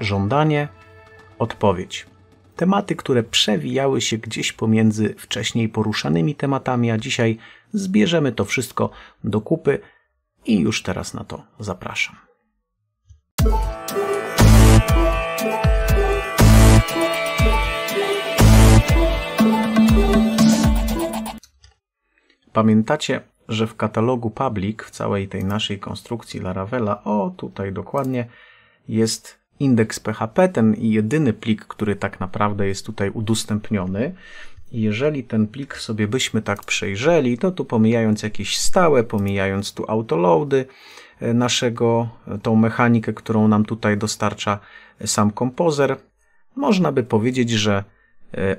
żądanie, odpowiedź. Tematy, które przewijały się gdzieś pomiędzy wcześniej poruszanymi tematami, a dzisiaj zbierzemy to wszystko do kupy i już teraz na to zapraszam. Pamiętacie, że w katalogu public, w całej tej naszej konstrukcji Laravela, o tutaj dokładnie, jest indeks PHP, ten jedyny plik, który tak naprawdę jest tutaj udostępniony. Jeżeli ten plik sobie byśmy tak przejrzeli, to tu pomijając jakieś stałe, pomijając tu autoloady e, naszego, e, tą mechanikę, którą nam tutaj dostarcza e, sam kompozer, można by powiedzieć, że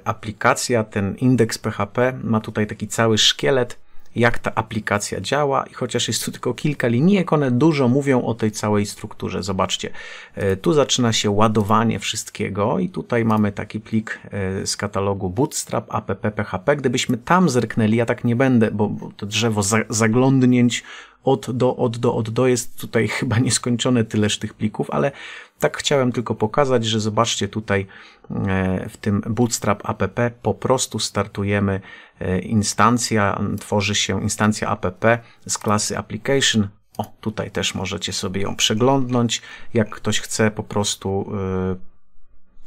aplikacja, ten indeks PHP ma tutaj taki cały szkielet, jak ta aplikacja działa i chociaż jest tu tylko kilka linijek, one dużo mówią o tej całej strukturze. Zobaczcie, e, tu zaczyna się ładowanie wszystkiego i tutaj mamy taki plik e, z katalogu Bootstrap, app, php. Gdybyśmy tam zerknęli, ja tak nie będę, bo to drzewo zaglądnięć od do, od do, od do. Jest tutaj chyba nieskończone tyleż tych plików, ale tak chciałem tylko pokazać, że zobaczcie tutaj e, w tym Bootstrap app po prostu startujemy e, instancja, tworzy się instancja app z klasy application, o, tutaj też możecie sobie ją przeglądnąć, jak ktoś chce po prostu, e,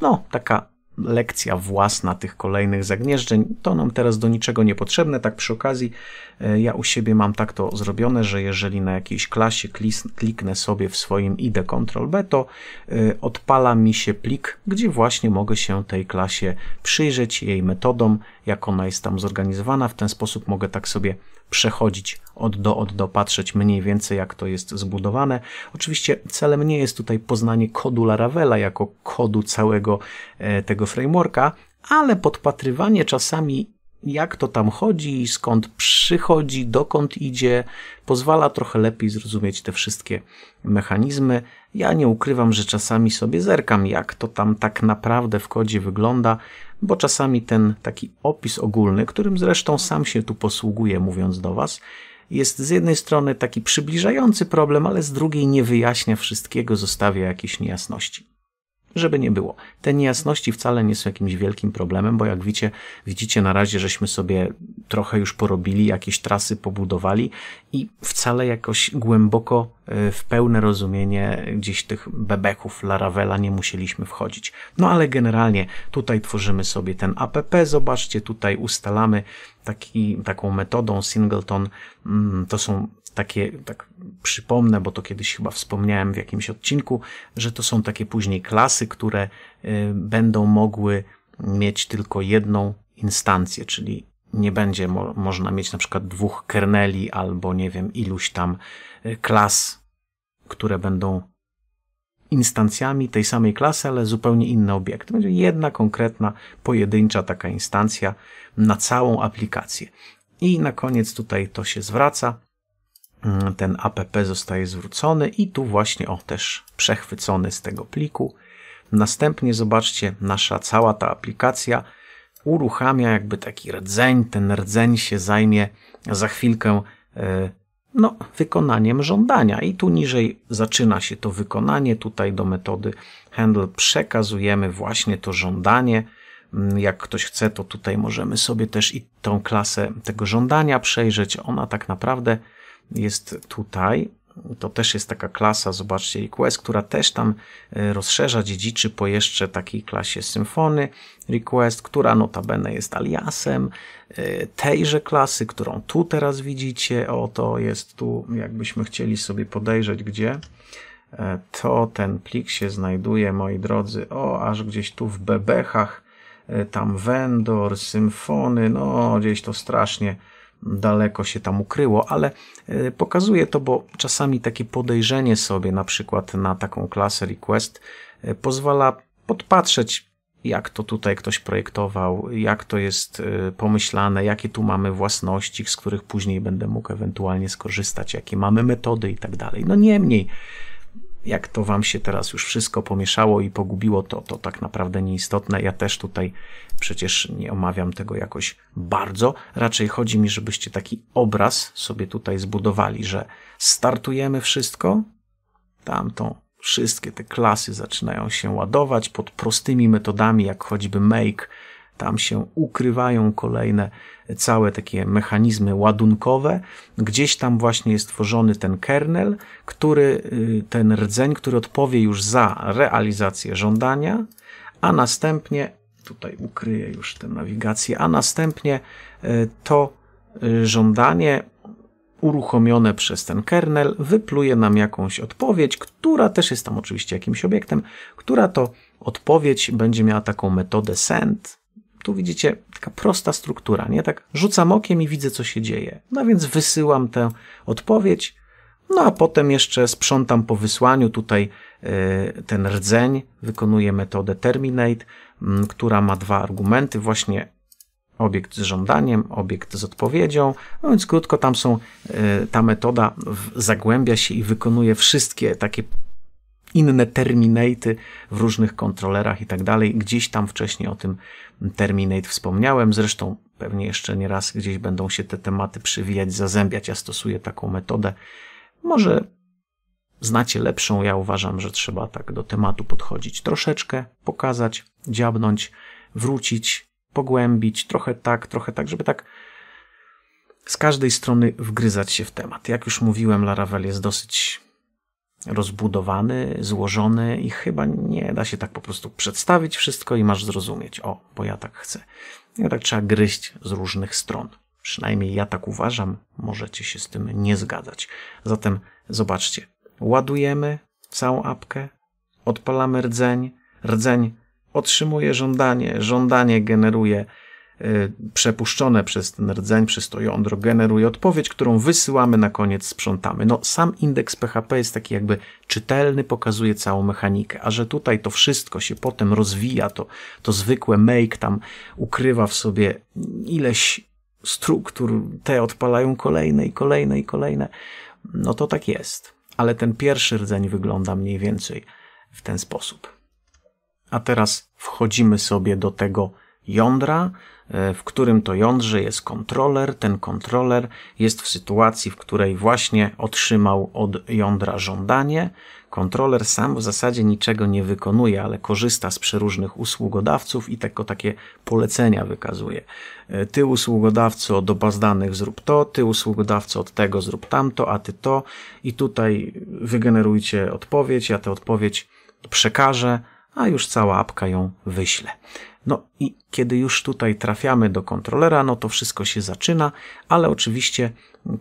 no, taka lekcja własna tych kolejnych zagnieżdżeń. To nam teraz do niczego niepotrzebne. Tak przy okazji, e, ja u siebie mam tak to zrobione, że jeżeli na jakiejś klasie kliknę sobie w swoim ID Ctrl B, to e, odpala mi się plik, gdzie właśnie mogę się tej klasie przyjrzeć, jej metodom jak ona jest tam zorganizowana. W ten sposób mogę tak sobie przechodzić od do od do, patrzeć mniej więcej jak to jest zbudowane. Oczywiście celem nie jest tutaj poznanie kodu Laravela jako kodu całego e, tego frameworka, ale podpatrywanie czasami jak to tam chodzi, skąd przychodzi, dokąd idzie, pozwala trochę lepiej zrozumieć te wszystkie mechanizmy. Ja nie ukrywam, że czasami sobie zerkam, jak to tam tak naprawdę w kodzie wygląda, bo czasami ten taki opis ogólny, którym zresztą sam się tu posługuję, mówiąc do Was, jest z jednej strony taki przybliżający problem, ale z drugiej nie wyjaśnia wszystkiego, zostawia jakieś niejasności. Żeby nie było. Te niejasności wcale nie są jakimś wielkim problemem, bo jak widzicie, widzicie na razie, żeśmy sobie trochę już porobili, jakieś trasy pobudowali i wcale jakoś głęboko e, w pełne rozumienie gdzieś tych bebeków Laravela nie musieliśmy wchodzić. No ale generalnie tutaj tworzymy sobie ten app, zobaczcie, tutaj ustalamy taki, taką metodą Singleton, mm, to są takie, tak przypomnę, bo to kiedyś chyba wspomniałem w jakimś odcinku, że to są takie później klasy, które y, będą mogły mieć tylko jedną instancję, czyli nie będzie mo można mieć na przykład dwóch kerneli albo nie wiem iluś tam y, klas, które będą instancjami tej samej klasy, ale zupełnie inne obiekty. Będzie jedna konkretna, pojedyncza taka instancja na całą aplikację. I na koniec tutaj to się zwraca Mm, ten app zostaje zwrócony i tu właśnie o też przechwycony z tego pliku. Następnie zobaczcie, nasza cała ta aplikacja uruchamia jakby taki rdzeń. Ten rdzeń się zajmie za chwilkę e, no, wykonaniem żądania. I tu niżej zaczyna się to wykonanie. Tutaj do metody handle przekazujemy właśnie to żądanie. Mm, jak ktoś chce, to tutaj możemy sobie też i tą klasę tego żądania przejrzeć. Ona tak naprawdę jest tutaj. To też jest taka klasa, zobaczcie, request, która też tam e, rozszerza dziedziczy po jeszcze takiej klasie symfony request, która notabene jest aliasem e, tejże klasy, którą tu teraz widzicie. O to jest tu, jakbyśmy chcieli sobie podejrzeć, gdzie e, to ten plik się znajduje, moi drodzy, o, aż gdzieś tu w bebechach, tam vendor, symfony, no, gdzieś to strasznie daleko się tam ukryło, ale e, pokazuje to, bo czasami takie podejrzenie sobie na przykład na taką klasę request e, pozwala podpatrzeć jak to tutaj ktoś projektował, jak to jest e, pomyślane, jakie tu mamy własności, z których później będę mógł ewentualnie skorzystać, jakie mamy metody i tak dalej. No niemniej jak to wam się teraz już wszystko pomieszało i pogubiło, to, to tak naprawdę nieistotne. Ja też tutaj przecież nie omawiam tego jakoś bardzo. Raczej chodzi mi, żebyście taki obraz sobie tutaj zbudowali, że startujemy wszystko, tamtą wszystkie te klasy zaczynają się ładować pod prostymi metodami, jak choćby make, tam się ukrywają kolejne całe takie mechanizmy ładunkowe. Gdzieś tam właśnie jest tworzony ten kernel, który, y, ten rdzeń, który odpowie już za realizację żądania, a następnie, tutaj ukryję już tę nawigację, a następnie y, to y, żądanie uruchomione przez ten kernel wypluje nam jakąś odpowiedź, która też jest tam oczywiście jakimś obiektem, która to odpowiedź będzie miała taką metodę send, tu widzicie taka prosta struktura, nie? Tak rzucam okiem i widzę, co się dzieje. No więc wysyłam tę odpowiedź, no a potem jeszcze sprzątam po wysłaniu. Tutaj e, ten rdzeń wykonuje metodę terminate, która ma dwa argumenty, właśnie obiekt z żądaniem, obiekt z odpowiedzią. No więc krótko, tam są, e, ta metoda zagłębia się i wykonuje wszystkie takie inne terminate w różnych kontrolerach i tak dalej. Gdzieś tam wcześniej o tym terminate wspomniałem, zresztą pewnie jeszcze nie raz gdzieś będą się te tematy przywijać, zazębiać. Ja stosuję taką metodę. Może znacie lepszą, ja uważam, że trzeba tak do tematu podchodzić troszeczkę, pokazać, dziabnąć, wrócić, pogłębić, trochę tak, trochę tak, żeby tak z każdej strony wgryzać się w temat. Jak już mówiłem, Laravel jest dosyć rozbudowany, złożony i chyba nie da się tak po prostu przedstawić wszystko i masz zrozumieć. O, bo ja tak chcę. Ja tak trzeba gryźć z różnych stron. Przynajmniej ja tak uważam, możecie się z tym nie zgadzać. Zatem zobaczcie, ładujemy całą apkę, odpalamy rdzeń, rdzeń otrzymuje żądanie, żądanie generuje Y, przepuszczone przez ten rdzeń, przez to jądro generuje odpowiedź, którą wysyłamy, na koniec sprzątamy. No, sam indeks PHP jest taki jakby czytelny, pokazuje całą mechanikę, a że tutaj to wszystko się potem rozwija, to, to zwykłe make tam ukrywa w sobie ileś struktur, te odpalają kolejne i kolejne i kolejne, no to tak jest. Ale ten pierwszy rdzeń wygląda mniej więcej w ten sposób. A teraz wchodzimy sobie do tego jądra, E, w którym to jądrze jest kontroler. Ten kontroler jest w sytuacji, w której właśnie otrzymał od jądra żądanie. Kontroler sam w zasadzie niczego nie wykonuje, ale korzysta z przeróżnych usługodawców i tylko takie polecenia wykazuje. E, ty usługodawco do baz danych zrób to, ty usługodawco od tego zrób tamto, a ty to i tutaj wygenerujcie odpowiedź, ja tę odpowiedź przekażę, a już cała apka ją wyśle. No i kiedy już tutaj trafiamy do kontrolera, no to wszystko się zaczyna, ale oczywiście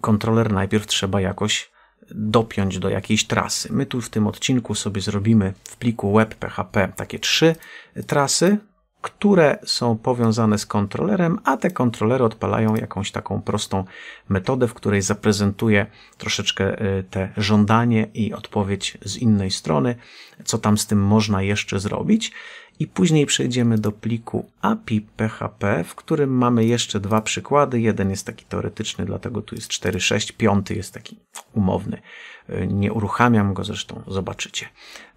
kontroler najpierw trzeba jakoś dopiąć do jakiejś trasy. My tu w tym odcinku sobie zrobimy w pliku web.php takie trzy trasy, które są powiązane z kontrolerem, a te kontrolery odpalają jakąś taką prostą metodę, w której zaprezentuję troszeczkę y, te żądanie i odpowiedź z innej strony, co tam z tym można jeszcze zrobić i później przejdziemy do pliku API PHP, w którym mamy jeszcze dwa przykłady. Jeden jest taki teoretyczny, dlatego tu jest 4.6, piąty jest taki umowny. Y, nie uruchamiam go zresztą, zobaczycie.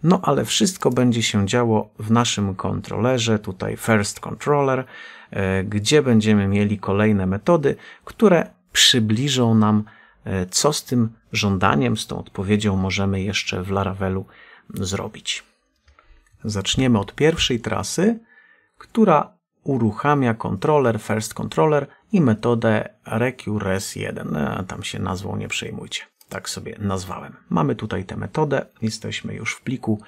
No ale wszystko będzie się działo w naszym kontrolerze, tutaj first controller, y, gdzie będziemy mieli kolejne metody, które przybliżą nam, y, co z tym żądaniem, z tą odpowiedzią możemy jeszcze w Laravelu zrobić. Zaczniemy od pierwszej trasy, która uruchamia kontroler, first controller i metodę recures1. Tam się nazwą nie przejmujcie. Tak sobie nazwałem. Mamy tutaj tę metodę. Jesteśmy już w pliku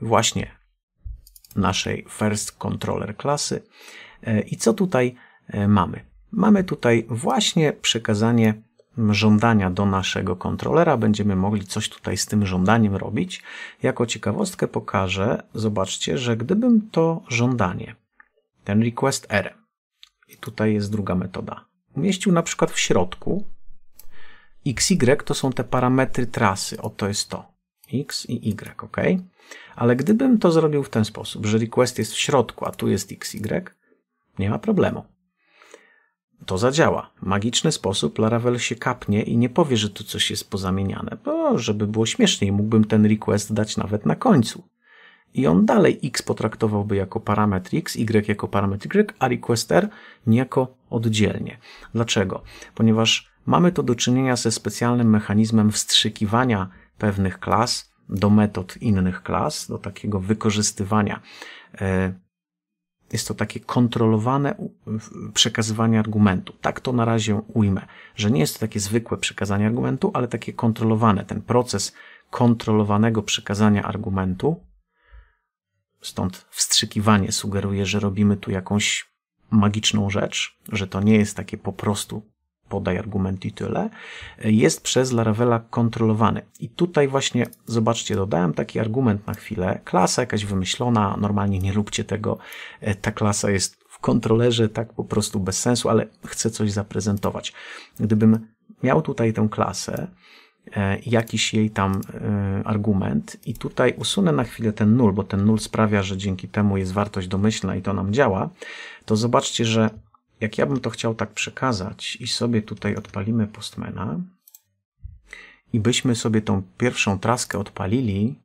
właśnie naszej first controller klasy. E, I co tutaj e, mamy? Mamy tutaj właśnie przekazanie żądania do naszego kontrolera, będziemy mogli coś tutaj z tym żądaniem robić. Jako ciekawostkę pokażę, zobaczcie, że gdybym to żądanie, ten request R, i tutaj jest druga metoda, umieścił na przykład w środku, x y, to są te parametry trasy, oto jest to, X i Y, ok? Ale gdybym to zrobił w ten sposób, że request jest w środku, a tu jest x y, nie ma problemu to zadziała. Magiczny sposób Laravel się kapnie i nie powie, że tu coś jest pozamieniane, bo żeby było śmieszniej, mógłbym ten request dać nawet na końcu. I on dalej x potraktowałby jako parametr x, y jako parametr y, a request r niejako oddzielnie. Dlaczego? Ponieważ mamy to do czynienia ze specjalnym mechanizmem wstrzykiwania pewnych klas do metod innych klas, do takiego wykorzystywania e, jest to takie kontrolowane przekazywanie argumentu. Tak to na razie ujmę, że nie jest to takie zwykłe przekazanie argumentu, ale takie kontrolowane. Ten proces kontrolowanego przekazania argumentu, stąd wstrzykiwanie sugeruje, że robimy tu jakąś magiczną rzecz, że to nie jest takie po prostu podaj argument i tyle, jest przez Laravela kontrolowany. I tutaj właśnie, zobaczcie, dodałem taki argument na chwilę. Klasa jakaś wymyślona, normalnie nie róbcie tego. E, ta klasa jest w kontrolerze, tak po prostu bez sensu, ale chcę coś zaprezentować. Gdybym miał tutaj tę klasę, e, jakiś jej tam e, argument i tutaj usunę na chwilę ten null, bo ten null sprawia, że dzięki temu jest wartość domyślna i to nam działa, to zobaczcie, że jak ja bym to chciał tak przekazać i sobie tutaj odpalimy Postmana i byśmy sobie tą pierwszą traskę odpalili,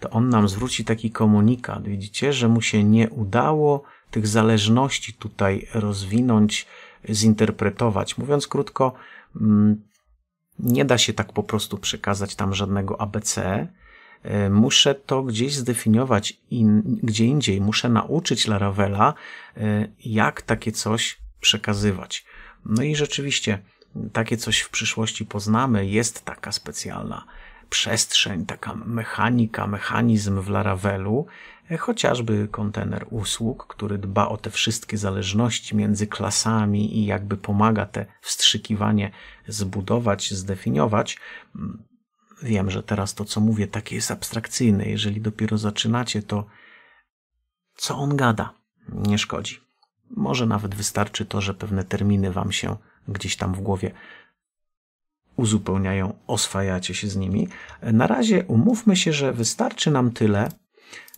to on nam zwróci taki komunikat. Widzicie, że mu się nie udało tych zależności tutaj rozwinąć, zinterpretować. Mówiąc krótko, mm, nie da się tak po prostu przekazać tam żadnego ABC, E, muszę to gdzieś zdefiniować i gdzie indziej, muszę nauczyć Laravela, e, jak takie coś przekazywać. No i rzeczywiście, takie coś w przyszłości poznamy, jest taka specjalna przestrzeń, taka mechanika, mechanizm w Laravelu, e, chociażby kontener usług, który dba o te wszystkie zależności między klasami i jakby pomaga te wstrzykiwanie zbudować, zdefiniować. Wiem, że teraz to, co mówię, takie jest abstrakcyjne. Jeżeli dopiero zaczynacie, to co on gada? Nie szkodzi. Może nawet wystarczy to, że pewne terminy wam się gdzieś tam w głowie uzupełniają, oswajacie się z nimi. Na razie umówmy się, że wystarczy nam tyle,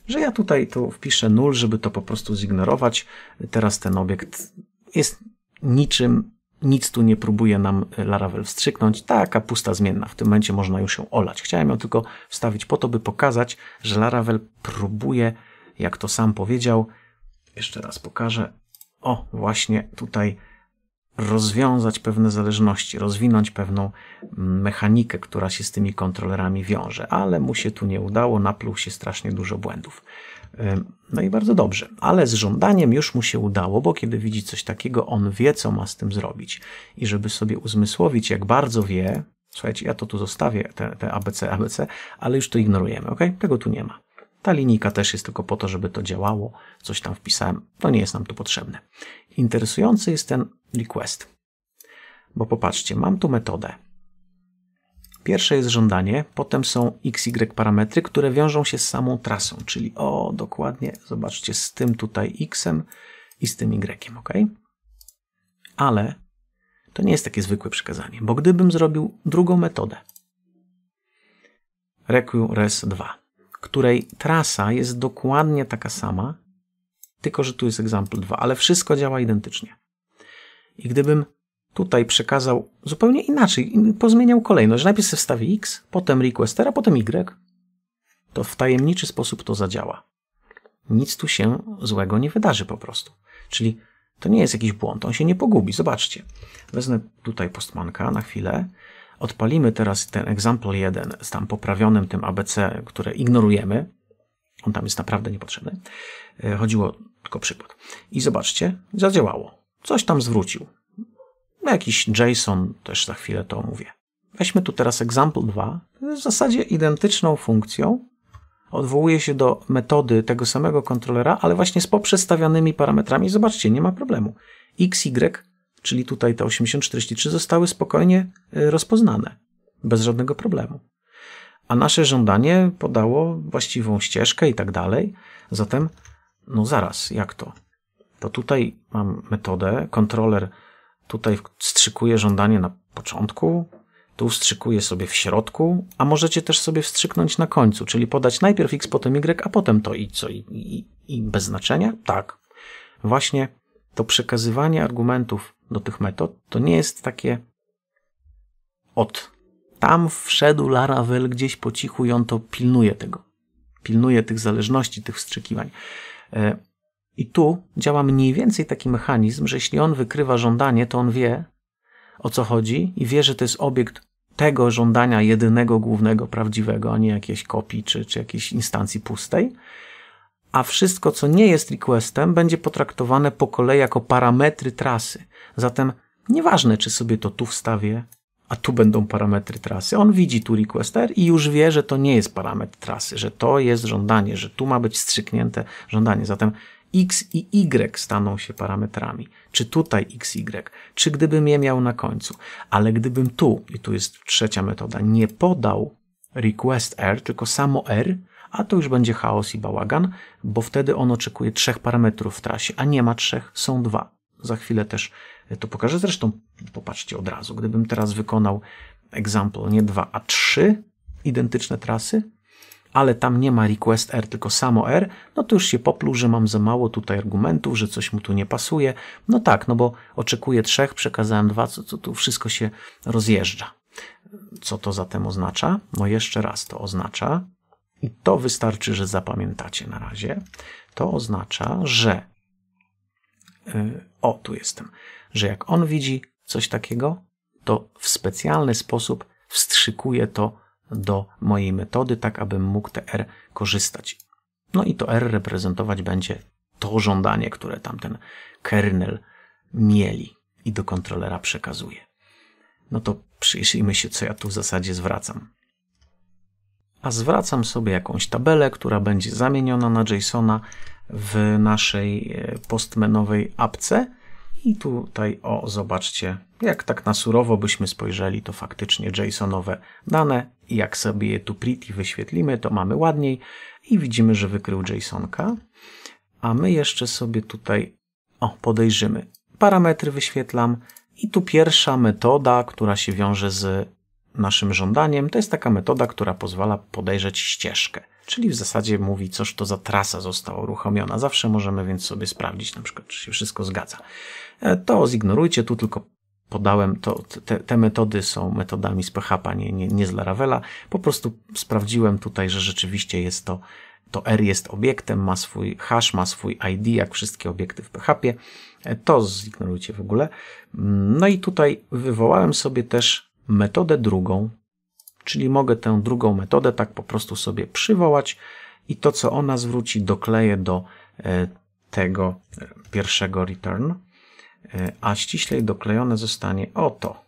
że ja tutaj to wpiszę nul, żeby to po prostu zignorować. Teraz ten obiekt jest niczym nic tu nie próbuje nam e, Laravel wstrzyknąć. taka pusta zmienna, w tym momencie można już ją olać. Chciałem ją tylko wstawić po to, by pokazać, że Laravel próbuje, jak to sam powiedział, jeszcze raz pokażę, o właśnie tutaj rozwiązać pewne zależności, rozwinąć pewną mm, mechanikę, która się z tymi kontrolerami wiąże, ale mu się tu nie udało, napluł się strasznie dużo błędów. No i bardzo dobrze, ale z żądaniem już mu się udało, bo kiedy widzi coś takiego, on wie, co ma z tym zrobić. I żeby sobie uzmysłowić, jak bardzo wie, słuchajcie, ja to tu zostawię, te, te ABC, ABC, ale już to ignorujemy, ok? Tego tu nie ma. Ta linijka też jest tylko po to, żeby to działało, coś tam wpisałem, to nie jest nam tu potrzebne. Interesujący jest ten request, bo popatrzcie, mam tu metodę, Pierwsze jest żądanie, potem są XY parametry, które wiążą się z samą trasą, czyli o, dokładnie, zobaczcie, z tym tutaj Xem i z tym Y, ok? Ale to nie jest takie zwykłe przekazanie, bo gdybym zrobił drugą metodę, requires 2 której trasa jest dokładnie taka sama, tylko że tu jest example 2, ale wszystko działa identycznie. I gdybym tutaj przekazał zupełnie inaczej. Pozmieniał kolejność. Najpierw sobie wstawi X, potem requestera, potem Y. To w tajemniczy sposób to zadziała. Nic tu się złego nie wydarzy po prostu. Czyli to nie jest jakiś błąd, on się nie pogubi. Zobaczcie. Wezmę tutaj postmanka na chwilę. Odpalimy teraz ten example 1 z tam poprawionym tym ABC, które ignorujemy. On tam jest naprawdę niepotrzebny. E, chodziło tylko przykład. I zobaczcie, zadziałało. Coś tam zwrócił. No jakiś JSON, też za chwilę to omówię. Weźmy tu teraz example 2. W zasadzie identyczną funkcją odwołuje się do metody tego samego kontrolera, ale właśnie z poprzestawianymi parametrami. Zobaczcie, nie ma problemu. x, y, czyli tutaj te 8043 zostały spokojnie y, rozpoznane, bez żadnego problemu. A nasze żądanie podało właściwą ścieżkę i tak dalej. Zatem, no zaraz, jak to? To tutaj mam metodę, kontroler Tutaj wstrzykuję żądanie na początku, tu wstrzykuję sobie w środku, a możecie też sobie wstrzyknąć na końcu, czyli podać najpierw x, potem y, a potem to i co, i, i, i bez znaczenia? Tak. Właśnie to przekazywanie argumentów do tych metod to nie jest takie od. Tam wszedł Laravel gdzieś po cichu i on to pilnuje tego. Pilnuje tych zależności, tych wstrzykiwań. E, i tu działa mniej więcej taki mechanizm, że jeśli on wykrywa żądanie, to on wie o co chodzi i wie, że to jest obiekt tego żądania jedynego, głównego, prawdziwego, a nie jakiejś kopii czy, czy jakiejś instancji pustej. A wszystko, co nie jest requestem, będzie potraktowane po kolei jako parametry trasy. Zatem nieważne, czy sobie to tu wstawię, a tu będą parametry trasy. On widzi tu requester i już wie, że to nie jest parametr trasy, że to jest żądanie, że tu ma być strzyknięte żądanie. Zatem X i Y staną się parametrami. Czy tutaj X, Y, czy gdybym je miał na końcu. Ale gdybym tu, i tu jest trzecia metoda, nie podał request R, tylko samo R, a to już będzie chaos i bałagan, bo wtedy on oczekuje trzech parametrów w trasie, a nie ma trzech, są dwa. Za chwilę też e, to pokażę. Zresztą popatrzcie od razu, gdybym teraz wykonał example nie dwa, a trzy identyczne trasy, ale tam nie ma request R, tylko samo R, no to już się popluł, że mam za mało tutaj argumentów, że coś mu tu nie pasuje. No tak, no bo oczekuję trzech, przekazałem dwa, co, co tu wszystko się rozjeżdża. Co to zatem oznacza? No jeszcze raz to oznacza, i to wystarczy, że zapamiętacie na razie, to oznacza, że y, o, tu jestem, że jak on widzi coś takiego, to w specjalny sposób wstrzykuje to do mojej metody, tak abym mógł te R korzystać. No i to R reprezentować będzie to żądanie, które tamten kernel mieli i do kontrolera przekazuje. No to przyjrzyjmy się, co ja tu w zasadzie zwracam. A zwracam sobie jakąś tabelę, która będzie zamieniona na JSONa w naszej e, postmenowej apce. I tutaj, o, zobaczcie, jak tak na surowo byśmy spojrzeli, to faktycznie JSONowe dane i jak sobie je tu pretty wyświetlimy, to mamy ładniej i widzimy, że wykrył JSONka. A my jeszcze sobie tutaj, o, podejrzymy. Parametry wyświetlam i tu pierwsza metoda, która się wiąże z naszym żądaniem, to jest taka metoda, która pozwala podejrzeć ścieżkę. Czyli w zasadzie mówi, coż to za trasa została uruchomiona. Zawsze możemy więc sobie sprawdzić, na przykład, czy się wszystko zgadza. E, to zignorujcie, tu tylko podałem, to te, te, metody są metodami z PHP, nie, nie, nie z Laravela. Po prostu sprawdziłem tutaj, że rzeczywiście jest to, to R jest obiektem, ma swój hash, ma swój ID, jak wszystkie obiekty w PHP. E, to zignorujcie w ogóle. Mm, no i tutaj wywołałem sobie też metodę drugą, czyli mogę tę drugą metodę tak po prostu sobie przywołać i to, co ona zwróci, dokleję do e, tego pierwszego return. E, a ściślej doklejone zostanie oto.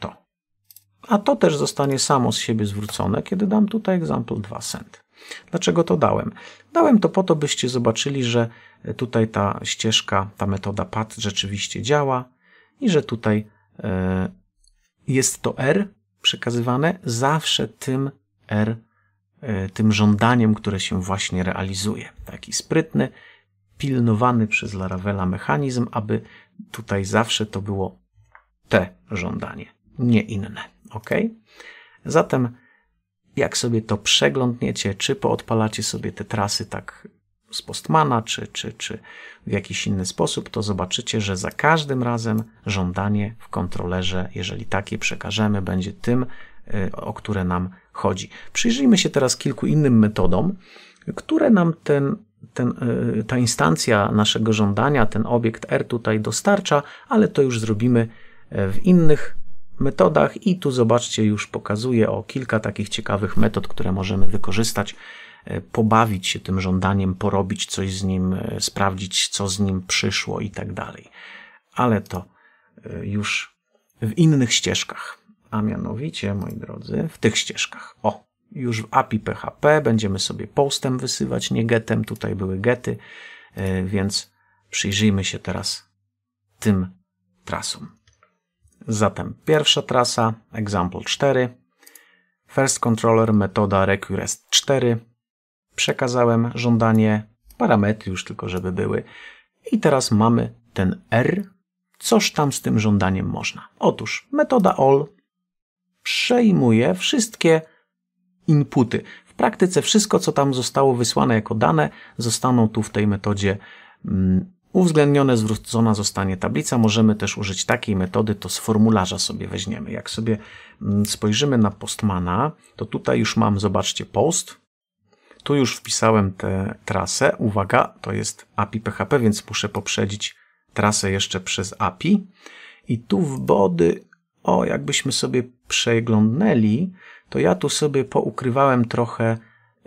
To. A to też zostanie samo z siebie zwrócone, kiedy dam tutaj example 2 cent. Dlaczego to dałem? Dałem to po to, byście zobaczyli, że e, tutaj ta ścieżka, ta metoda PAD rzeczywiście działa i że tutaj e, jest to R przekazywane zawsze tym R, tym żądaniem, które się właśnie realizuje. Taki sprytny, pilnowany przez Laravela mechanizm, aby tutaj zawsze to było te żądanie, nie inne. Ok? Zatem, jak sobie to przeglądniecie, czy poodpalacie sobie te trasy tak z Postmana, czy, czy, czy w jakiś inny sposób, to zobaczycie, że za każdym razem żądanie w kontrolerze, jeżeli takie przekażemy, będzie tym, y, o które nam chodzi. Przyjrzyjmy się teraz kilku innym metodom, które nam ten ten, e, ta instancja naszego żądania, ten obiekt R tutaj dostarcza, ale to już zrobimy e, w innych metodach i tu zobaczcie, już pokazuję o kilka takich ciekawych metod, które możemy wykorzystać, e, pobawić się tym żądaniem, porobić coś z nim, sprawdzić, co z nim przyszło i tak dalej. Ale to już w innych ścieżkach, a mianowicie, moi drodzy, w tych ścieżkach. O, już w API PHP będziemy sobie postem wysyłać, nie getem. Tutaj były gety, e, więc przyjrzyjmy się teraz tym trasom. Zatem pierwsza trasa, example 4, first controller metoda request 4, przekazałem żądanie, parametry już tylko żeby były i teraz mamy ten R, coż tam z tym żądaniem można. Otóż metoda all przejmuje wszystkie inputy. W praktyce wszystko, co tam zostało wysłane jako dane, zostaną tu w tej metodzie mm, uwzględnione, zwrócona zostanie tablica. Możemy też użyć takiej metody, to z formularza sobie weźmiemy. Jak sobie mm, spojrzymy na Postmana, to tutaj już mam, zobaczcie, post, tu już wpisałem tę trasę. Uwaga, to jest API PHP, więc muszę poprzedzić trasę jeszcze przez API. I tu w body, o jakbyśmy sobie przeglądnęli, to ja tu sobie poukrywałem trochę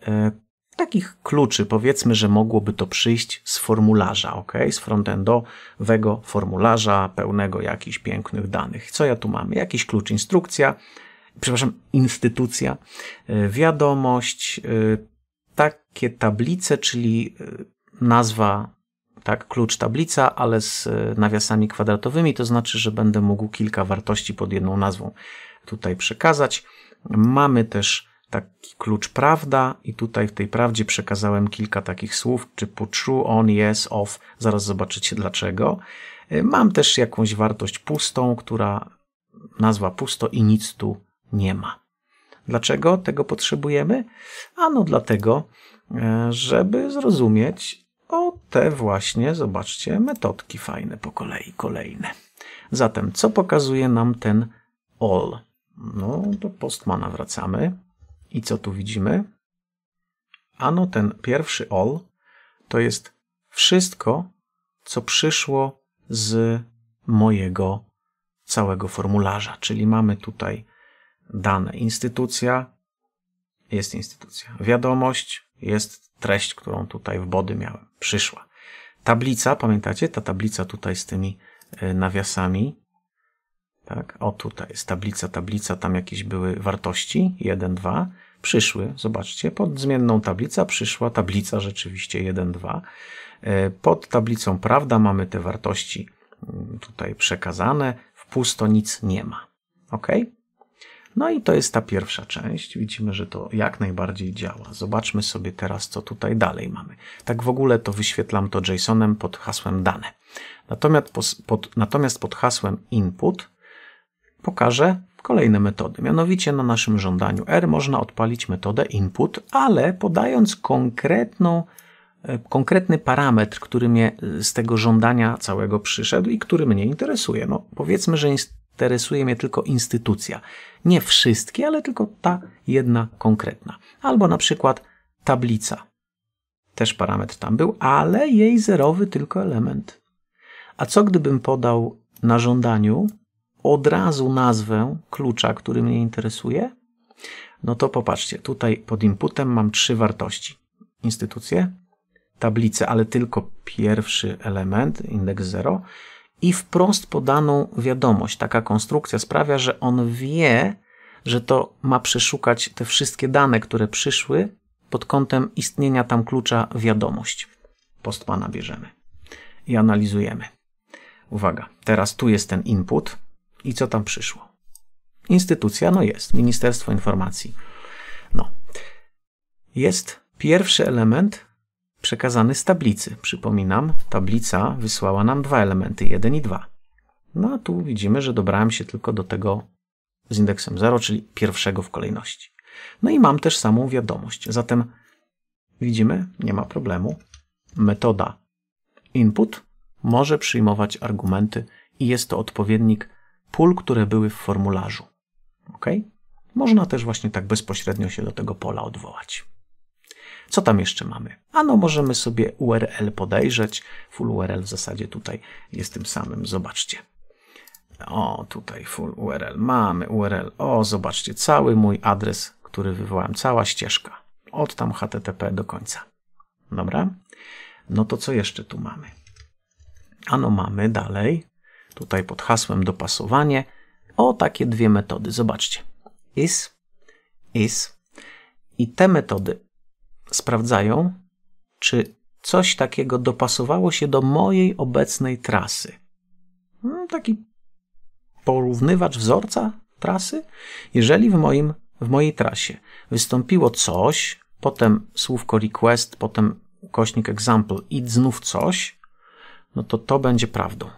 e, takich kluczy, powiedzmy, że mogłoby to przyjść z formularza, ok? Z frontendowego formularza pełnego jakichś pięknych danych. Co ja tu mam? Jakiś klucz, instrukcja, przepraszam, instytucja, e, wiadomość, e, takie tablice, czyli e, nazwa tak, klucz tablica, ale z e, nawiasami kwadratowymi, to znaczy, że będę mógł kilka wartości pod jedną nazwą tutaj przekazać. Mamy też taki klucz prawda i tutaj w tej prawdzie przekazałem kilka takich słów, typu true, on, yes, off. Zaraz zobaczycie dlaczego. Y, mam też jakąś wartość pustą, która nazwa pusto i nic tu nie ma. Dlaczego tego potrzebujemy? Ano dlatego, y, żeby zrozumieć o te właśnie, zobaczcie, metodki fajne po kolei, kolejne. Zatem, co pokazuje nam ten all? No, do Postmana wracamy. I co tu widzimy? Ano, ten pierwszy all to jest wszystko, co przyszło z mojego całego formularza. Czyli mamy tutaj dane. Instytucja jest instytucja. Wiadomość jest treść, którą tutaj w body miałem. Przyszła. Tablica, pamiętacie? Ta tablica tutaj z tymi e, nawiasami tak? O, tutaj jest tablica, tablica, tam jakieś były wartości, 1, 2. Przyszły, zobaczcie, pod zmienną tablica przyszła tablica rzeczywiście 1, 2. E, pod tablicą prawda mamy te wartości mm, tutaj przekazane, w pusto nic nie ma. OK? No i to jest ta pierwsza część. Widzimy, że to jak najbardziej działa. Zobaczmy sobie teraz, co tutaj dalej mamy. Tak w ogóle to wyświetlam to JSONem pod hasłem dane. Natomiast pod, pod, natomiast pod hasłem input pokażę kolejne metody. Mianowicie na naszym żądaniu R można odpalić metodę input, ale podając konkretną, e, konkretny parametr, który mnie e, z tego żądania całego przyszedł i który mnie interesuje. No, powiedzmy, że interesuje mnie tylko instytucja. Nie wszystkie, ale tylko ta jedna konkretna. Albo na przykład tablica. Też parametr tam był, ale jej zerowy tylko element. A co gdybym podał na żądaniu od razu nazwę klucza, który mnie interesuje, no to popatrzcie, tutaj pod inputem mam trzy wartości. Instytucje, tablice, ale tylko pierwszy element, indeks 0 i wprost podaną wiadomość. Taka konstrukcja sprawia, że on wie, że to ma przeszukać te wszystkie dane, które przyszły pod kątem istnienia tam klucza wiadomość. Postmana bierzemy i analizujemy. Uwaga, teraz tu jest ten input, i co tam przyszło. Instytucja, no jest, Ministerstwo Informacji. No. Jest pierwszy element przekazany z tablicy. Przypominam, tablica wysłała nam dwa elementy, jeden i dwa. No a tu widzimy, że dobrałem się tylko do tego z indeksem 0, czyli pierwszego w kolejności. No i mam też samą wiadomość. Zatem widzimy, nie ma problemu. Metoda input może przyjmować argumenty i jest to odpowiednik pól, które były w formularzu. Ok? Można też właśnie tak bezpośrednio się do tego pola odwołać. Co tam jeszcze mamy? Ano, możemy sobie URL podejrzeć. Full URL w zasadzie tutaj jest tym samym. Zobaczcie. O, tutaj full URL mamy, URL, o, zobaczcie, cały mój adres, który wywołałem, cała ścieżka, od tam HTTP do końca. Dobra? No to co jeszcze tu mamy? Ano mamy dalej tutaj pod hasłem dopasowanie, o takie dwie metody. Zobaczcie. Is, is. I te metody sprawdzają, czy coś takiego dopasowało się do mojej obecnej trasy. Hmm, taki porównywacz wzorca trasy. Jeżeli w, moim, w mojej trasie wystąpiło coś, potem słówko request, potem ukośnik example i znów coś, no to to będzie prawdą.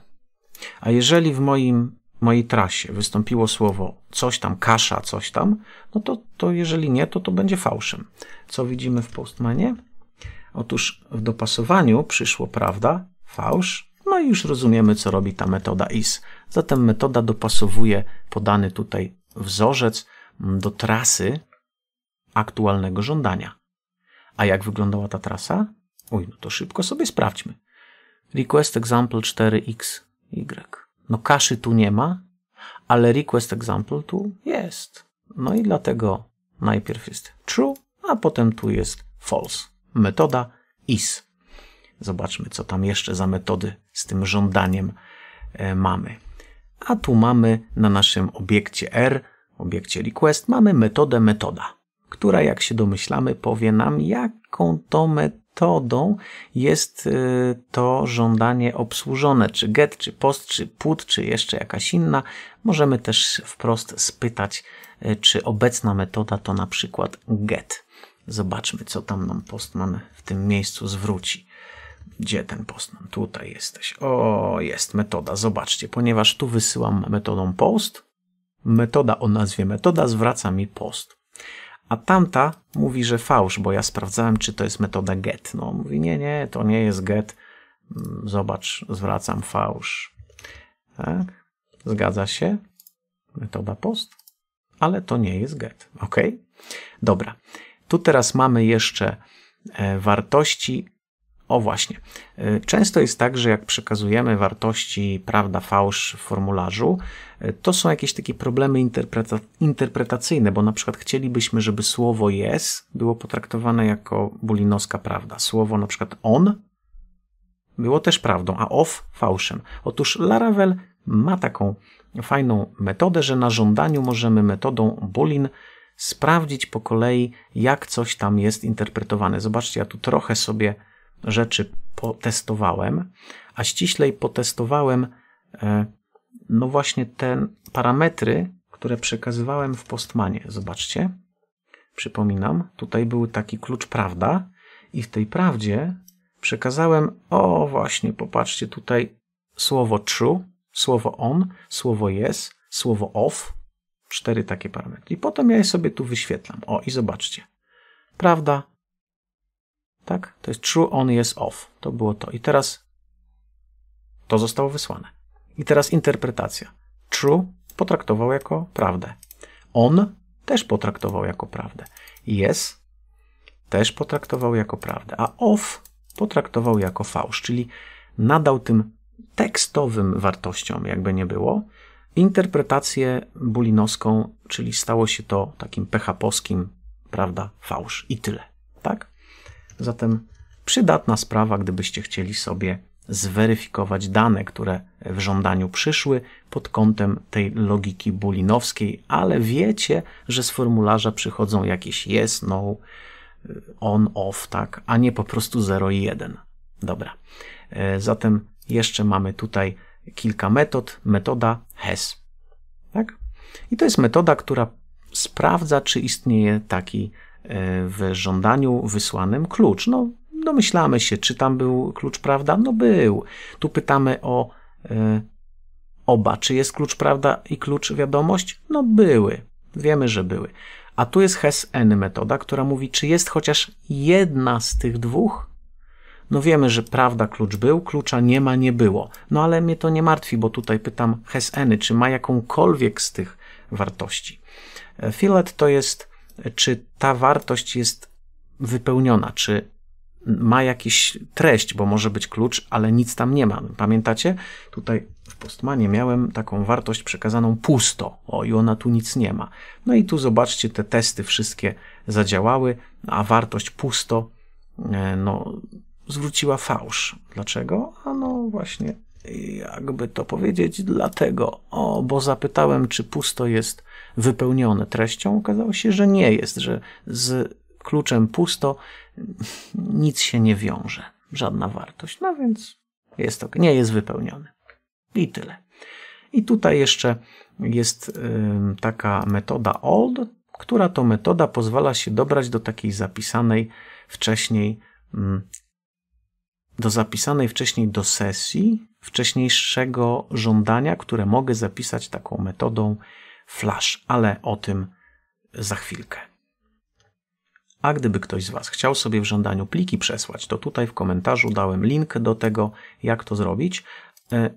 A jeżeli w moim, mojej trasie wystąpiło słowo coś tam, kasza, coś tam, no to, to jeżeli nie, to to będzie fałszem. Co widzimy w Postmanie? Otóż w dopasowaniu przyszło prawda, fałsz, no i już rozumiemy, co robi ta metoda is. Zatem metoda dopasowuje podany tutaj wzorzec do trasy aktualnego żądania. A jak wyglądała ta trasa? Uj, no to szybko sobie sprawdźmy. Request example 4x Y. No kaszy tu nie ma, ale request example tu jest. No i dlatego najpierw jest true, a potem tu jest false. Metoda is. Zobaczmy, co tam jeszcze za metody z tym żądaniem e, mamy. A tu mamy na naszym obiekcie R, obiekcie request, mamy metodę metoda, która jak się domyślamy powie nam, jaką to metodę metodą jest y, to żądanie obsłużone, czy get, czy post, czy put, czy jeszcze jakaś inna. Możemy też wprost spytać, y, czy obecna metoda to na przykład get. Zobaczmy, co tam nam postman w tym miejscu zwróci. Gdzie ten postman? Tutaj jesteś. O, jest metoda. Zobaczcie, ponieważ tu wysyłam metodą post, metoda o nazwie metoda zwraca mi post a tamta mówi, że fałsz, bo ja sprawdzałem, czy to jest metoda get. No, mówi, nie, nie, to nie jest get. Mm, zobacz, zwracam fałsz. Tak? Zgadza się? Metoda post? Ale to nie jest get. Ok? Dobra. Tu teraz mamy jeszcze e, wartości o właśnie. Y, często jest tak, że jak przekazujemy wartości prawda, fałsz w formularzu, y, to są jakieś takie problemy interpreta interpretacyjne, bo na przykład chcielibyśmy, żeby słowo jest było potraktowane jako bulinowska prawda. Słowo na przykład on było też prawdą, a off fałszem. Otóż Laravel ma taką fajną metodę, że na żądaniu możemy metodą Boolean sprawdzić po kolei, jak coś tam jest interpretowane. Zobaczcie, ja tu trochę sobie rzeczy potestowałem, a ściślej potestowałem e, no właśnie te parametry, które przekazywałem w postmanie. Zobaczcie, przypominam, tutaj był taki klucz prawda i w tej prawdzie przekazałem, o właśnie, popatrzcie tutaj słowo true, słowo on, słowo yes, słowo off, cztery takie parametry. I potem ja je sobie tu wyświetlam. O i zobaczcie, prawda, tak? To jest true, on jest off. To było to. I teraz to zostało wysłane. I teraz interpretacja. True potraktował jako prawdę. On też potraktował jako prawdę. Yes też potraktował jako prawdę. A off potraktował jako fałsz, czyli nadał tym tekstowym wartościom, jakby nie było, interpretację bulinowską, czyli stało się to takim php prawda, fałsz i tyle, tak? Zatem przydatna sprawa, gdybyście chcieli sobie zweryfikować dane, które w żądaniu przyszły pod kątem tej logiki bulinowskiej, ale wiecie, że z formularza przychodzą jakieś yes, no, on, off, tak, a nie po prostu 0 i 1. Dobra. E, zatem jeszcze mamy tutaj kilka metod. Metoda HES. Tak? I to jest metoda, która sprawdza, czy istnieje taki E, w żądaniu wysłanym klucz. No, domyślamy się, czy tam był klucz prawda? No był. Tu pytamy o e, oba. Czy jest klucz prawda i klucz wiadomość? No były. Wiemy, że były. A tu jest HES-N metoda, która mówi, czy jest chociaż jedna z tych dwóch? No wiemy, że prawda klucz był, klucza nie ma, nie było. No ale mnie to nie martwi, bo tutaj pytam HES-N, czy ma jakąkolwiek z tych wartości. E, filet to jest czy ta wartość jest wypełniona, czy ma jakiś treść, bo może być klucz, ale nic tam nie ma. Pamiętacie? Tutaj w Postmanie miałem taką wartość przekazaną pusto. O, i ona tu nic nie ma. No i tu zobaczcie, te testy wszystkie zadziałały, a wartość pusto e, no, zwróciła fałsz. Dlaczego? A no właśnie, jakby to powiedzieć, dlatego, o, bo zapytałem, czy pusto jest wypełnione treścią, okazało się, że nie jest, że z kluczem pusto nic się nie wiąże, żadna wartość. No więc jest to nie jest wypełniony. I tyle. I tutaj jeszcze jest taka metoda old, która to metoda pozwala się dobrać do takiej zapisanej wcześniej do zapisanej wcześniej do sesji, wcześniejszego żądania, które mogę zapisać taką metodą Flash, ale o tym za chwilkę. A gdyby ktoś z Was chciał sobie w żądaniu pliki przesłać, to tutaj w komentarzu dałem link do tego, jak to zrobić. E,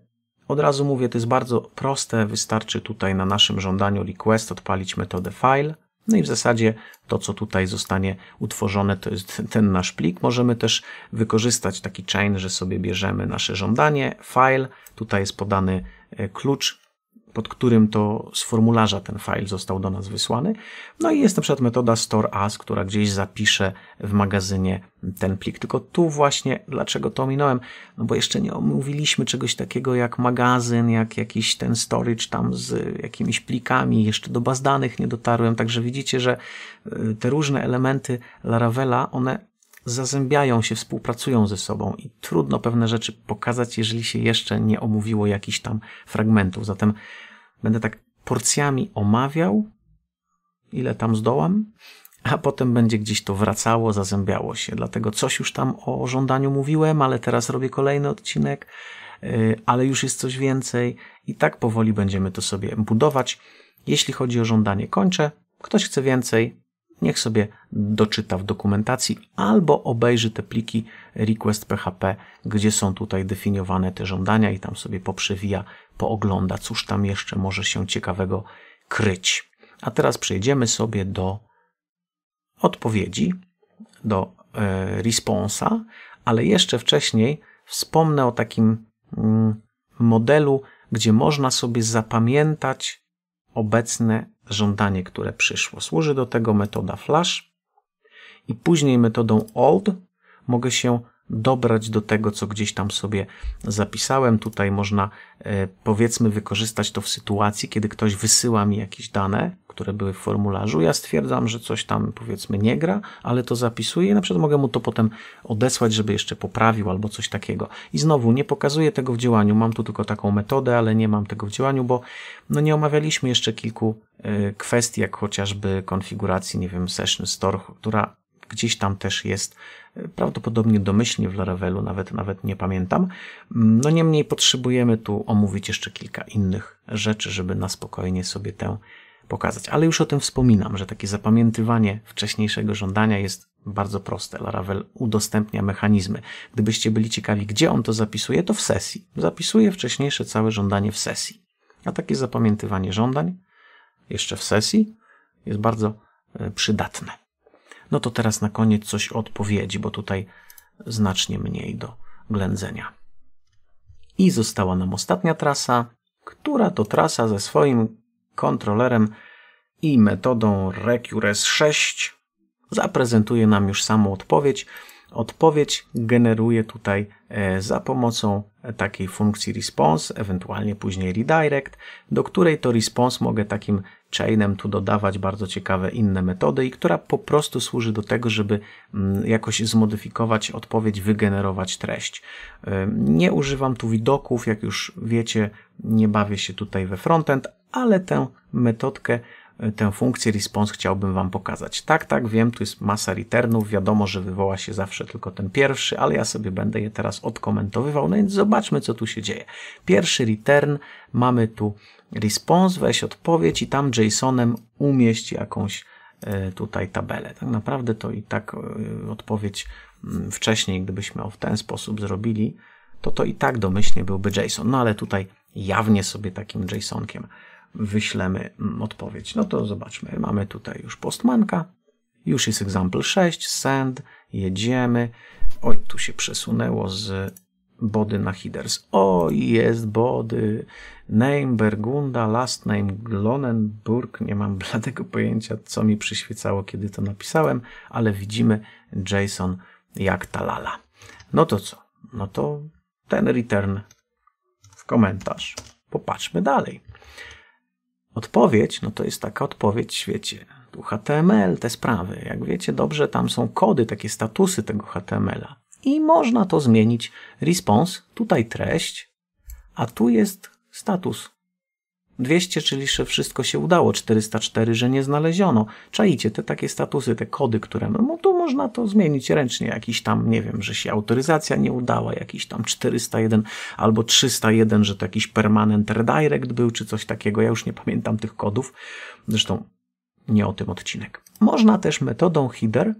od razu mówię, to jest bardzo proste, wystarczy tutaj na naszym żądaniu request odpalić metodę file, no i w zasadzie to, co tutaj zostanie utworzone, to jest ten nasz plik. Możemy też wykorzystać taki chain, że sobie bierzemy nasze żądanie, file, tutaj jest podany e, klucz pod którym to z formularza ten file został do nas wysłany. No i jest na przykład metoda store as, która gdzieś zapisze w magazynie ten plik. Tylko tu właśnie, dlaczego to ominąłem? No bo jeszcze nie omówiliśmy czegoś takiego jak magazyn, jak jakiś ten storage tam z jakimiś plikami, jeszcze do baz danych nie dotarłem, także widzicie, że y, te różne elementy Laravela, one zazębiają się, współpracują ze sobą i trudno pewne rzeczy pokazać, jeżeli się jeszcze nie omówiło jakichś tam fragmentów. Zatem będę tak porcjami omawiał, ile tam zdołam, a potem będzie gdzieś to wracało, zazębiało się. Dlatego coś już tam o żądaniu mówiłem, ale teraz robię kolejny odcinek, y, ale już jest coś więcej i tak powoli będziemy to sobie budować. Jeśli chodzi o żądanie, kończę. Ktoś chce więcej, niech sobie doczyta w dokumentacji albo obejrzy te pliki request PHP, gdzie są tutaj definiowane te żądania i tam sobie poprzewija, poogląda, cóż tam jeszcze może się ciekawego kryć. A teraz przejdziemy sobie do odpowiedzi, do e, responsa, ale jeszcze wcześniej wspomnę o takim mm, modelu, gdzie można sobie zapamiętać obecne żądanie, które przyszło. Służy do tego metoda flash i później metodą old mogę się dobrać do tego, co gdzieś tam sobie zapisałem. Tutaj można e, powiedzmy wykorzystać to w sytuacji, kiedy ktoś wysyła mi jakieś dane, które były w formularzu. Ja stwierdzam, że coś tam powiedzmy nie gra, ale to zapisuję i na przykład mogę mu to potem odesłać, żeby jeszcze poprawił albo coś takiego. I znowu nie pokazuję tego w działaniu. Mam tu tylko taką metodę, ale nie mam tego w działaniu, bo no nie omawialiśmy jeszcze kilku e, kwestii, jak chociażby konfiguracji, nie wiem, Session Store, która gdzieś tam też jest e, prawdopodobnie domyślnie w Laravel'u, nawet, nawet nie pamiętam. Mm, no niemniej potrzebujemy tu omówić jeszcze kilka innych rzeczy, żeby na spokojnie sobie tę pokazać. Ale już o tym wspominam, że takie zapamiętywanie wcześniejszego żądania jest bardzo proste. Laravel udostępnia mechanizmy. Gdybyście byli ciekawi, gdzie on to zapisuje, to w sesji. Zapisuje wcześniejsze całe żądanie w sesji. A takie zapamiętywanie żądań jeszcze w sesji jest bardzo e, przydatne. No to teraz na koniec coś o odpowiedzi, bo tutaj znacznie mniej do ględzenia. I została nam ostatnia trasa, która to trasa ze swoim kontrolerem i metodą RecURES 6 zaprezentuje nam już samą odpowiedź, Odpowiedź generuje tutaj e, za pomocą e, takiej funkcji response, ewentualnie później redirect, do której to response mogę takim chainem tu dodawać bardzo ciekawe inne metody i która po prostu służy do tego, żeby mm, jakoś zmodyfikować odpowiedź, wygenerować treść. E, nie używam tu widoków, jak już wiecie, nie bawię się tutaj we frontend, ale tę metodkę tę funkcję response chciałbym Wam pokazać. Tak, tak, wiem, tu jest masa returnów, wiadomo, że wywoła się zawsze tylko ten pierwszy, ale ja sobie będę je teraz odkomentowywał, no więc zobaczmy, co tu się dzieje. Pierwszy return, mamy tu response, weź odpowiedź i tam JSONem umieść jakąś e, tutaj tabelę. Tak naprawdę to i tak e, odpowiedź mm, wcześniej, gdybyśmy w ten sposób zrobili, to to i tak domyślnie byłby JSON, no ale tutaj jawnie sobie takim JSONkiem wyślemy mm, odpowiedź. No to zobaczmy. Mamy tutaj już postmanka. Już jest example 6, send, jedziemy. Oj, tu się przesunęło z body na headers. O, jest body. Name Bergunda, last name Glonenburg. Nie mam bladego pojęcia, co mi przyświecało, kiedy to napisałem, ale widzimy JSON jak talala. No to co? No to ten return w komentarz. Popatrzmy dalej. Odpowiedź, no to jest taka odpowiedź w świecie. Tu HTML, te sprawy. Jak wiecie dobrze, tam są kody, takie statusy tego HTML-a. I można to zmienić. Response, tutaj treść, a tu jest status. 200, czyli że wszystko się udało, 404, że nie znaleziono. Czajcie, te takie statusy, te kody, które no, no, tu można to zmienić ręcznie. Jakiś tam, nie wiem, że się autoryzacja nie udała, jakiś tam 401 albo 301, że to jakiś permanent redirect był, czy coś takiego. Ja już nie pamiętam tych kodów. Zresztą nie o tym odcinek. Można też metodą header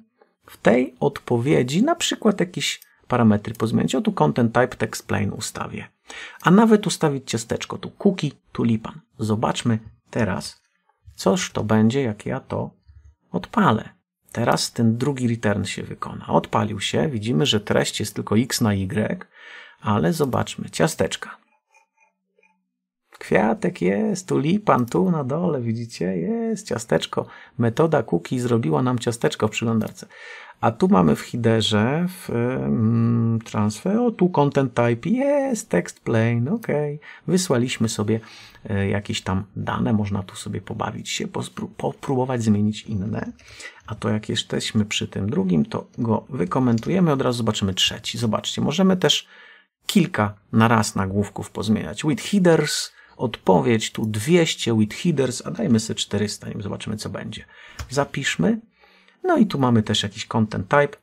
w tej odpowiedzi na przykład jakieś parametry pozmienić. O tu content type text plain ustawię. A nawet ustawić ciasteczko. Tu kuki, tulipan. Zobaczmy teraz, coż to będzie, jak ja to odpalę. Teraz ten drugi return się wykona. Odpalił się, widzimy, że treść jest tylko x na y, ale zobaczmy, ciasteczka. Kwiatek jest, tulipan tu na dole, widzicie? Jest ciasteczko. Metoda Kuki zrobiła nam ciasteczko w przyglądarce. A tu mamy w headerze w mm, transfer, o tu content type jest tekst plain, ok. Wysłaliśmy sobie y, jakieś tam dane, można tu sobie pobawić się, popróbować zmienić inne. A to jak jesteśmy przy tym drugim, to go wykomentujemy, od razu zobaczymy trzeci. Zobaczcie, możemy też kilka na raz nagłówków pozmieniać. With headers, Odpowiedź tu 200 with headers, a dajmy sobie 400, nim zobaczymy co będzie. Zapiszmy. No i tu mamy też jakiś content type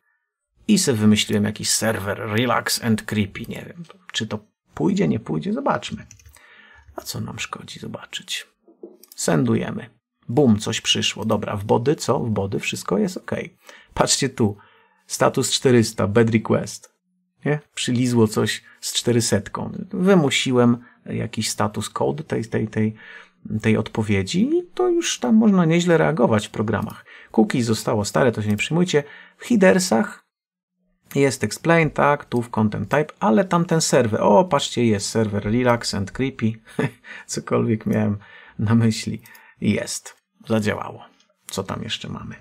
i sobie wymyśliłem jakiś serwer relax and creepy. Nie wiem, czy to pójdzie, nie pójdzie, zobaczmy. A co nam szkodzi zobaczyć? Sendujemy. Bum, coś przyszło. Dobra, w body co? W body wszystko jest ok. Patrzcie tu. Status 400, bad request. Nie? Przylizło coś z 400. Wymusiłem jakiś status code tej, tej, tej, tej odpowiedzi, no to już tam można nieźle reagować w programach. Cookie zostało stare, to się nie przyjmujcie. W headersach jest explain, tak, tu w content type, ale tam ten serwer, o patrzcie, jest serwer relax and creepy, cokolwiek miałem na myśli, jest, zadziałało. Co tam jeszcze mamy?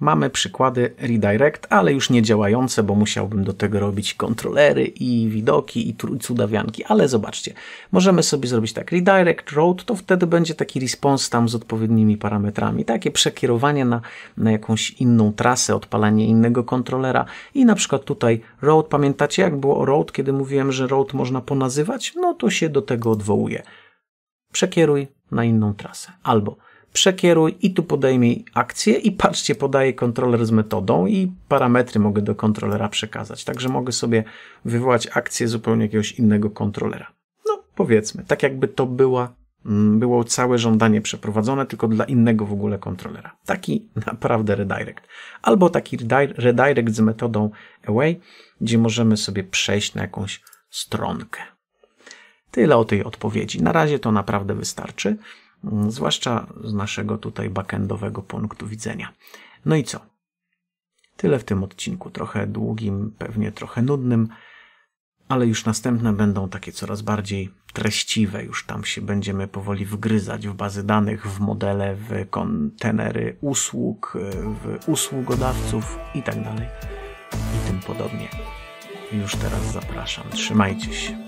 Mamy przykłady redirect, ale już nie działające, bo musiałbym do tego robić kontrolery i widoki i cudawianki, ale zobaczcie, możemy sobie zrobić tak, redirect road, to wtedy będzie taki response tam z odpowiednimi parametrami, takie przekierowanie na, na jakąś inną trasę, odpalanie innego kontrolera i na przykład tutaj road, pamiętacie jak było o road, kiedy mówiłem, że road można ponazywać? No to się do tego odwołuje. Przekieruj na inną trasę. Albo przekieruj i tu podejmij akcję i patrzcie, podaję kontroler z metodą i parametry mogę do kontrolera przekazać. Także mogę sobie wywołać akcję zupełnie jakiegoś innego kontrolera. No powiedzmy, tak jakby to była, mm, było całe żądanie przeprowadzone tylko dla innego w ogóle kontrolera. Taki naprawdę redirect. Albo taki redirect z metodą away, gdzie możemy sobie przejść na jakąś stronkę. Tyle o tej odpowiedzi. Na razie to naprawdę wystarczy. Mm, zwłaszcza z naszego tutaj backendowego punktu widzenia. No i co? Tyle w tym odcinku, trochę długim, pewnie trochę nudnym, ale już następne będą takie coraz bardziej treściwe. Już tam się będziemy powoli wgryzać w bazy danych, w modele, w kontenery usług, e, w usługodawców itd. Tak i tym podobnie. Już teraz zapraszam. Trzymajcie się.